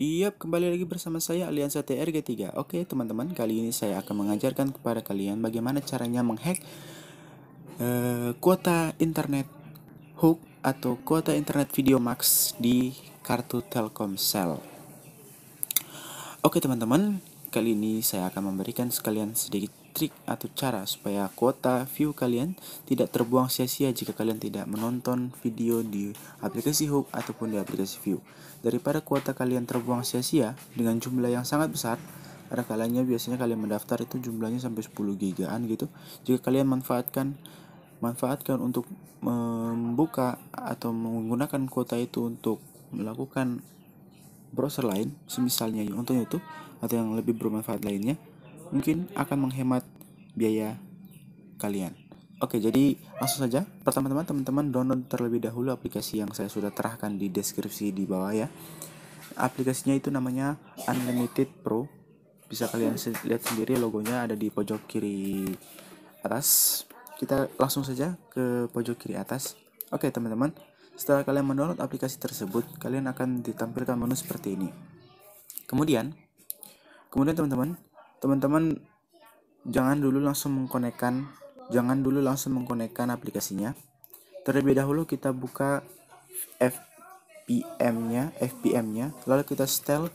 yep, kembali lagi bersama saya Aliansa TRG3 Oke teman-teman, kali ini saya akan mengajarkan kepada kalian bagaimana caranya menghack uh, kuota internet hook atau kuota internet video max di kartu Telkomsel Oke teman-teman, kali ini saya akan memberikan sekalian sedikit trik atau cara supaya kuota view kalian tidak terbuang sia-sia jika kalian tidak menonton video di aplikasi Hub ataupun di aplikasi View. Daripada kuota kalian terbuang sia-sia dengan jumlah yang sangat besar, ada kalanya biasanya kalian mendaftar itu jumlahnya sampai 10 gigaan gitu. Jika kalian manfaatkan manfaatkan untuk membuka atau menggunakan kuota itu untuk melakukan browser lain, semisalnya untuk YouTube atau yang lebih bermanfaat lainnya, mungkin akan menghemat biaya kalian. Oke, jadi langsung saja. Pertama-tama teman-teman download terlebih dahulu aplikasi yang saya sudah terahkan di deskripsi di bawah ya. Aplikasinya itu namanya Unlimited Pro. Bisa kalian lihat sendiri logonya ada di pojok kiri atas. Kita langsung saja ke pojok kiri atas. Oke, teman-teman. Setelah kalian mendownload aplikasi tersebut, kalian akan ditampilkan menu seperti ini. Kemudian, kemudian teman-teman, teman-teman jangan dulu langsung mengkonekkan jangan dulu langsung mengkonekkan aplikasinya terlebih dahulu kita buka FPM-nya FPM-nya lalu kita setel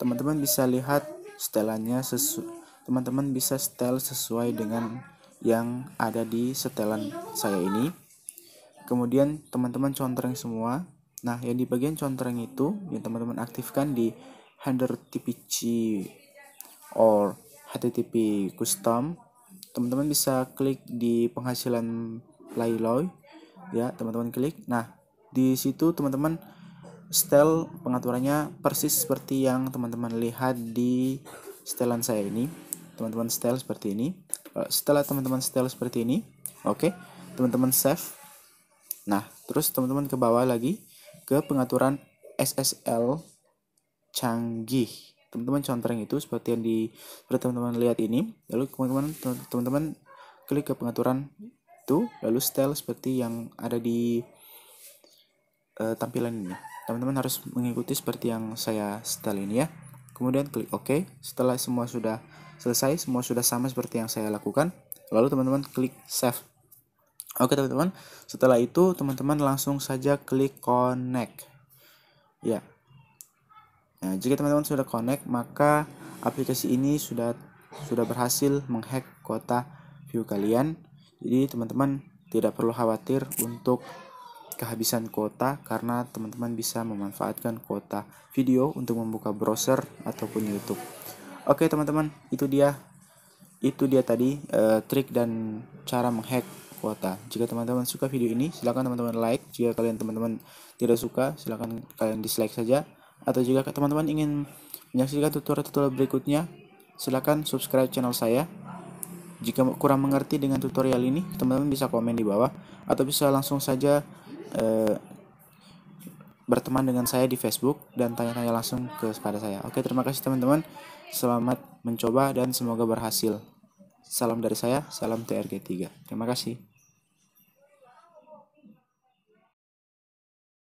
teman-teman bisa lihat setelannya sesu teman-teman bisa setel sesuai dengan yang ada di setelan saya ini kemudian teman-teman contreng semua nah yang di bagian contreng itu yang teman-teman aktifkan di header TPC or HTTP custom teman-teman bisa klik di penghasilan Playloy ya teman-teman klik nah di situ teman-teman style pengaturannya persis seperti yang teman-teman lihat di setelan saya ini teman-teman style seperti ini eh, setelah teman-teman style seperti ini oke okay. teman-teman save nah terus teman-teman ke bawah lagi ke pengaturan SSL canggih teman-teman yang itu seperti yang di seperti teman-teman lihat ini lalu teman-teman teman-teman klik ke pengaturan itu lalu style seperti yang ada di uh, tampilan ini teman-teman harus mengikuti seperti yang saya style ini ya kemudian klik OK setelah semua sudah selesai semua sudah sama seperti yang saya lakukan lalu teman-teman klik save Oke teman-teman, setelah itu teman-teman langsung saja klik connect. Ya, Nah, jika teman-teman sudah connect, maka aplikasi ini sudah sudah berhasil menghack kuota view kalian. Jadi teman-teman tidak perlu khawatir untuk kehabisan kuota karena teman-teman bisa memanfaatkan kuota video untuk membuka browser ataupun YouTube. Oke teman-teman, itu dia itu dia tadi uh, trik dan cara menghack kuota. Jika teman-teman suka video ini, silakan teman-teman like. Jika kalian teman-teman tidak suka, silakan kalian dislike saja atau jika teman-teman ingin menyaksikan tutorial-tutorial berikutnya, silakan subscribe channel saya. Jika kurang mengerti dengan tutorial ini, teman-teman bisa komen di bawah atau bisa langsung saja eh, berteman dengan saya di Facebook dan tanya-tanya langsung ke kepada saya. Oke, terima kasih teman-teman. Selamat mencoba dan semoga berhasil. Salam dari saya, salam TRG3. Terima kasih.